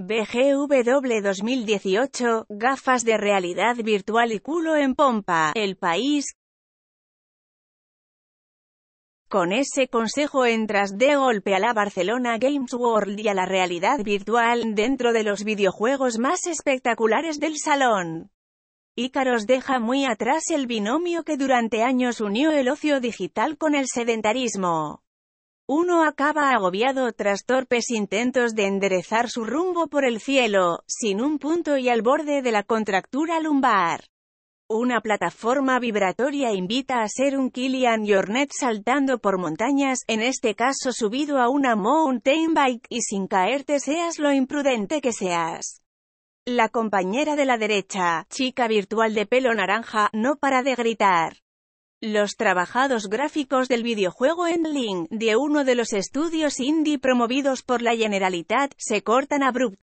BGW 2018, gafas de realidad virtual y culo en pompa, el país. Con ese consejo entras de golpe a la Barcelona Games World y a la realidad virtual dentro de los videojuegos más espectaculares del salón. Ícaros deja muy atrás el binomio que durante años unió el ocio digital con el sedentarismo. Uno acaba agobiado tras torpes intentos de enderezar su rumbo por el cielo, sin un punto y al borde de la contractura lumbar. Una plataforma vibratoria invita a ser un Killian Jornet saltando por montañas, en este caso subido a una mountain bike, y sin caerte seas lo imprudente que seas. La compañera de la derecha, chica virtual de pelo naranja, no para de gritar. Los trabajados gráficos del videojuego Link de uno de los estudios indie promovidos por la Generalitat, se cortan abruptamente.